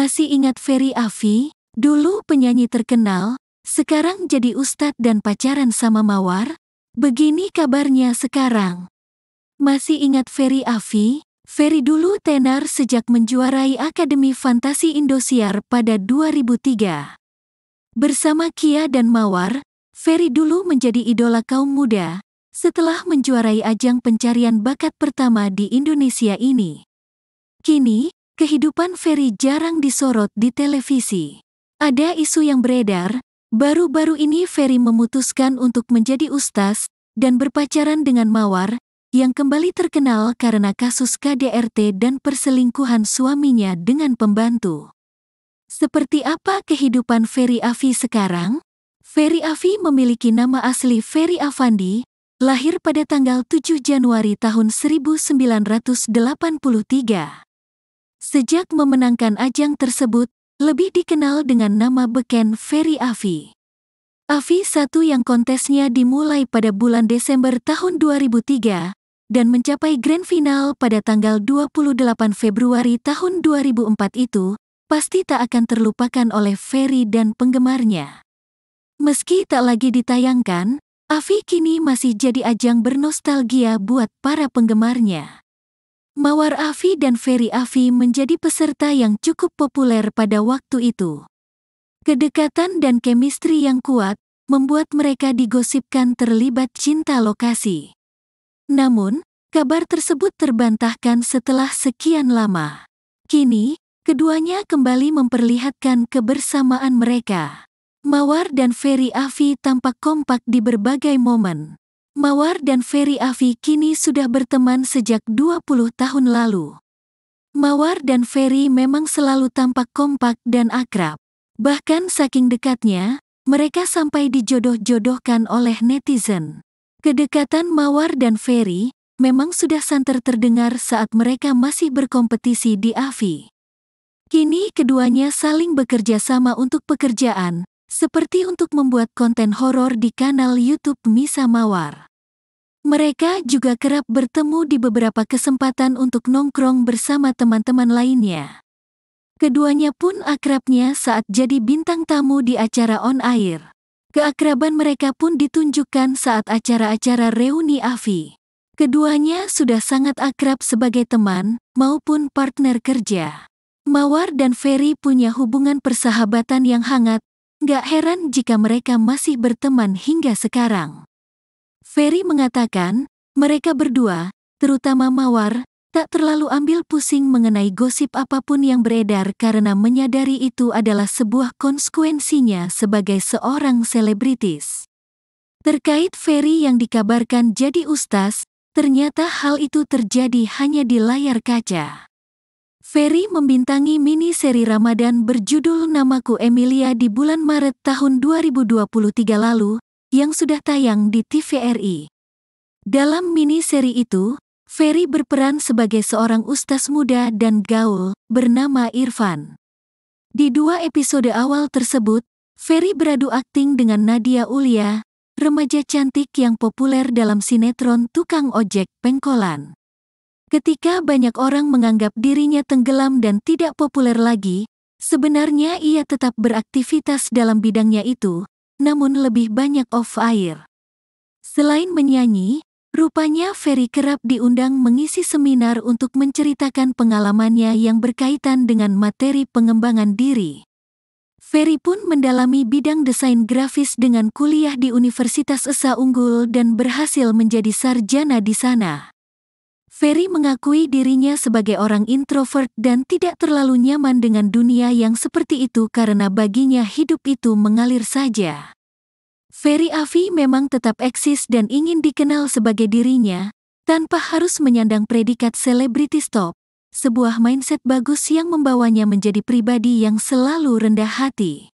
Masih ingat Ferry Afi? Dulu penyanyi terkenal, sekarang jadi ustadz dan pacaran sama Mawar? Begini kabarnya sekarang. Masih ingat Ferry Afi? Ferry dulu tenar sejak menjuarai Akademi Fantasi Indosiar pada 2003. Bersama Kia dan Mawar, Ferry dulu menjadi idola kaum muda setelah menjuarai ajang pencarian bakat pertama di Indonesia ini. Kini, kehidupan Ferry jarang disorot di televisi. Ada isu yang beredar, baru-baru ini Ferry memutuskan untuk menjadi ustaz dan berpacaran dengan Mawar, yang kembali terkenal karena kasus KDRT dan perselingkuhan suaminya dengan pembantu. Seperti apa kehidupan Ferry Afi sekarang? Ferry Afi memiliki nama asli Ferry Afandi, lahir pada tanggal 7 Januari tahun 1983. Sejak memenangkan ajang tersebut, lebih dikenal dengan nama beken Ferry Avi. Avi satu yang kontesnya dimulai pada bulan Desember tahun 2003 dan mencapai grand final pada tanggal 28 Februari tahun 2004 itu, pasti tak akan terlupakan oleh Ferry dan penggemarnya. Meski tak lagi ditayangkan, Avi kini masih jadi ajang bernostalgia buat para penggemarnya. Mawar Afi dan Ferry Afi menjadi peserta yang cukup populer pada waktu itu. Kedekatan dan chemistry yang kuat membuat mereka digosipkan terlibat cinta lokasi. Namun, kabar tersebut terbantahkan setelah sekian lama. Kini, keduanya kembali memperlihatkan kebersamaan mereka. Mawar dan Ferry Afi tampak kompak di berbagai momen. Mawar dan Ferry Afi kini sudah berteman sejak 20 tahun lalu. Mawar dan Ferry memang selalu tampak kompak dan akrab. Bahkan saking dekatnya, mereka sampai dijodoh-jodohkan oleh netizen. Kedekatan Mawar dan Ferry memang sudah santer terdengar saat mereka masih berkompetisi di AFI. Kini keduanya saling bekerja sama untuk pekerjaan, seperti untuk membuat konten horor di kanal YouTube Misa Mawar. Mereka juga kerap bertemu di beberapa kesempatan untuk nongkrong bersama teman-teman lainnya. Keduanya pun akrabnya saat jadi bintang tamu di acara on air. Keakraban mereka pun ditunjukkan saat acara-acara reuni avi. Keduanya sudah sangat akrab sebagai teman maupun partner kerja. Mawar dan Ferry punya hubungan persahabatan yang hangat, gak heran jika mereka masih berteman hingga sekarang. Ferry mengatakan, mereka berdua, terutama Mawar, tak terlalu ambil pusing mengenai gosip apapun yang beredar karena menyadari itu adalah sebuah konsekuensinya sebagai seorang selebritis. Terkait Ferry yang dikabarkan jadi ustaz, ternyata hal itu terjadi hanya di layar kaca. Ferry membintangi mini seri Ramadan berjudul Namaku Emilia di bulan Maret tahun 2023 lalu, yang sudah tayang di TVRI. Dalam mini seri itu, Ferry berperan sebagai seorang ustaz muda dan gaul bernama Irfan. Di dua episode awal tersebut, Ferry beradu akting dengan Nadia Ulia, remaja cantik yang populer dalam sinetron Tukang Ojek Pengkolan. Ketika banyak orang menganggap dirinya tenggelam dan tidak populer lagi, sebenarnya ia tetap beraktivitas dalam bidangnya itu, namun lebih banyak off air. Selain menyanyi, rupanya Ferry kerap diundang mengisi seminar untuk menceritakan pengalamannya yang berkaitan dengan materi pengembangan diri. Ferry pun mendalami bidang desain grafis dengan kuliah di Universitas Esa Unggul dan berhasil menjadi sarjana di sana. Ferry mengakui dirinya sebagai orang introvert dan tidak terlalu nyaman dengan dunia yang seperti itu karena baginya hidup itu mengalir saja. Ferry Avi memang tetap eksis dan ingin dikenal sebagai dirinya, tanpa harus menyandang predikat selebritis top, sebuah mindset bagus yang membawanya menjadi pribadi yang selalu rendah hati.